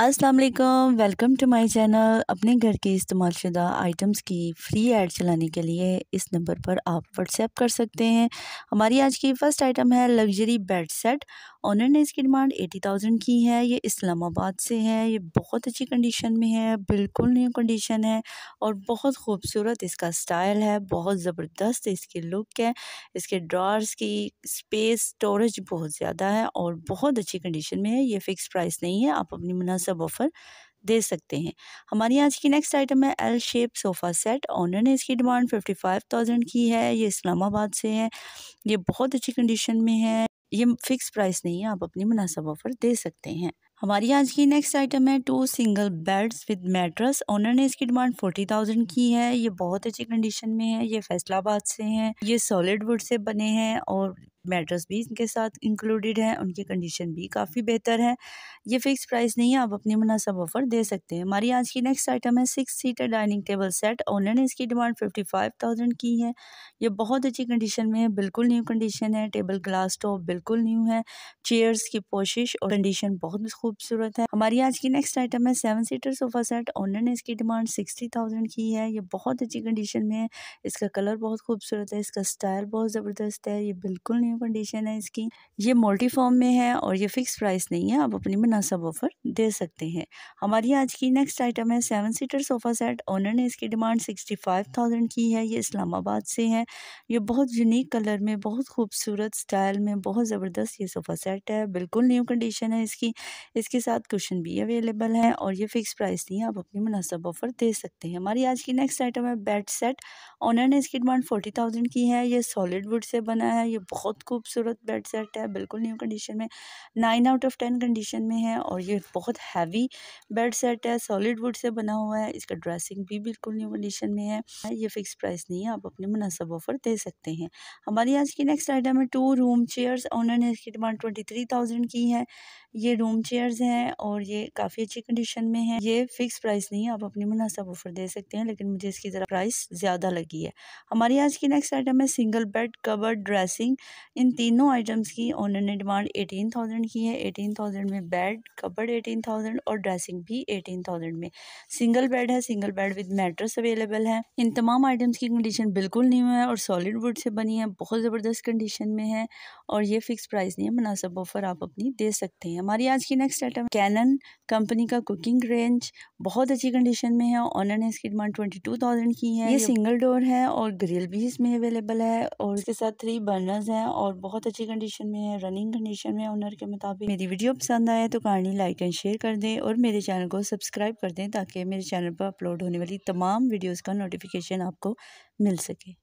अस्सलाम वालेकुम welcome to my channel अपने घर के इस्तेमाल शुदा आइटम्स की फ्री एड चलाने के लिए इस नंबर पर आप व्हाट्सएप कर सकते हैं हमारी आज की फ़र्स्ट आइटम है लग्जरी बेड सेट ऑनर ने इसकी डिमांड एटी थाउजेंड की है ये इस्लामाबाद से है ये बहुत अच्छी कंडीशन में है बिल्कुल न्यू कंडीशन है और बहुत खूबसूरत इसका स्टाइल है बहुत ज़बरदस्त इसकी लुक है इसके ड्रार्स की स्पेस स्टोरेज बहुत ज़्यादा है और बहुत अच्छी कंडीशन में है ये फ़िक्स प्राइस नहीं है आप अपनी मुनासब ऑफ़र दे सकते हैं हमारी आज की नेक्स्ट आइटम है L shape sofa set owner ने इसकी डिमांड फिफ्टी फाइव थाउजेंड की है ये इस्लामाबाद से है ये बहुत अच्छी कंडीशन में है ये फिक्स प्राइस नहीं है आप अपनी मुनासब ऑफर दे सकते हैं हमारी आज की नेक्स्ट आइटम है two single beds with mattress owner ने इसकी डिमांड फोर्टी थाउजेंड की है ये बहुत अच्छी कंडीशन में है ये फैसलाबाद से हैं ये सॉलिड वुड से बने हैं और मेटर्स भी इनके साथ इंक्लूडेड हैं उनकी कंडीशन भी काफ़ी बेहतर है ये फिक्स प्राइस नहीं है आप अपनी मुनासब ऑफ़र दे सकते हैं हमारी आज की नेक्स्ट आइटम है six seater dining table set owner ने इसकी डिमांड फिफ्टी फाइव थाउजेंड की है ये बहुत अच्छी कंडीशन में है बिल्कुल न्यू कंडीशन है टेबल ग्लास टॉप बिल्कुल न्यू है चेयर्स की पोशिश और कंडीशन बहुत खूबसूरत है हमारी आज की नेक्स्ट आइटम है seven seater sofa set owner ने इसकी डिमांड सिक्सटी थाउजेंड की है ये बहुत अच्छी कंडीशन में है इसका कलर बहुत खूबसूरत है इसका स्टाइल बहुत ज़बरदस्त है ये बिल्कुल न्यू कंडीशन है इसकी ये मल्टीफॉर्म में है और ये फिक्स प्राइस नहीं है आप अपनी मुनासब ऑफ़र दे सकते हैं हमारी आज की नेक्स्ट आइटम है seven seater sofa set owner ने इसकी डिमांड सिक्सटी फाइव थाउजेंड की है ये इस्लामाबाद से है ये बहुत यूनिक कलर में बहुत खूबसूरत स्टाइल में बहुत ज़बरदस्त ये सोफ़ा सेट है बिल्कुल न्यू कंडीशन है इसकी इसके साथ कुशन भी अवेलेबल है और ये फ़िक्स प्राइस नहीं है आप अपनी मुनासब ऑफ़र दे सकते हैं हमारी आज की नेक्स्ट आइटम है बेड सेट ऑनर ने इसकी डिमांड फोर्टी थाउजेंड की है ये सॉलिड वुड से बना है ये बहुत खूबसूरत बेड सेट है बिल्कुल न्यू कंडीशन में nine out of ten condition में है और ये बहुत हैवी बेड सेट है सॉलिड वुड से बना हुआ है इसका ड्रेसिंग भी बिल्कुल न्यू कंडीशन में है ये फिक्स प्राइस नहीं है आप अपने मुनासब ऑफर दे सकते हैं हमारी आज की नेक्स्ट आइटम है टू रूम चेयर्स ऑनर ने इसकी डिमांड ट्वेंटी थ्री थाउजेंड की है ये रूम चेयर्स हैं और ये काफ़ी अच्छी कंडीशन में है ये फिक्स प्राइस नहीं है आप अपने मुनासब ऑफर दे सकते हैं लेकिन मुझे इसकी ज़रा प्राइस ज़्यादा लगी है हमारी आज की नेक्स्ट आइटम है सिंगल बेड कवर ड्रेसिंग इन तीनों आइटम्स की ऑनर ने डिमांड एटीन थाउजेंड की है एटीन थाउजेंड में बेड कपड़ एटीन थाउजेंड और ड्रेसिंग भी एटीन थाउजेंड में सिंगल बेड है single bed with mattress available है इन तमाम आइटम्स की कंडीशन बिल्कुल न्यू है और सॉलिड वुड से बनी है बहुत ज़बरदस्त कंडीशन में है और ये फिक्स प्राइस नहीं है मुनासब ऑफर आप अपनी दे सकते हैं हमारी आज की नेक्स्ट आइटम कैनन कंपनी का कुकिंग रेंज बहुत अच्छी कंडीशन में है ऑनर ने इसकी डिमांड ट्वेंटी टू थाउजेंड की है ये सिंगल डोर है और ग्रिल भी इसमें अवेलेबल है और इसके साथ थ्री बर्नर्स हैं और और बहुत अच्छी कंडीशन में है रनिंग कंडीशन में ऑनर के मुताबिक मेरी वीडियो पसंद आए तो कहानी लाइक एंड शेयर कर दें और मेरे चैनल को सब्सक्राइब कर दें ताकि मेरे चैनल पर अपलोड होने वाली तमाम वीडियोज़ का नोटिफिकेशन आपको मिल सके